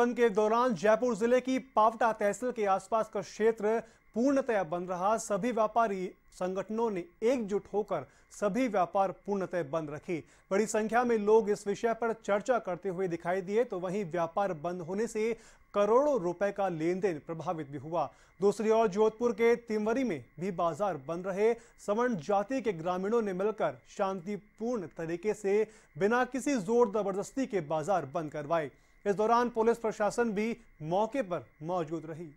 बंद के दौरान जयपुर जिले की पावटा तहसील के आसपास का क्षेत्र पूर्णतया बंद रहा सभी व्यापारी संगठनों ने एकजुट होकर सभी व्यापार पूर्णतः बंद रखी बड़ी संख्या में लोग इस विषय पर चर्चा करते हुए दिखाई दिए तो वहीं व्यापार बंद होने से करोड़ों रुपए का लेन देन प्रभावित भी हुआ दूसरी ओर जोधपुर के तिमवरी में भी बाजार बंद रहे सवर्ण जाति के ग्रामीणों ने मिलकर शांतिपूर्ण तरीके से बिना किसी जोर जबरदस्ती के बाजार बंद करवाए इस दौरान पुलिस प्रशासन भी मौके पर मौजूद रही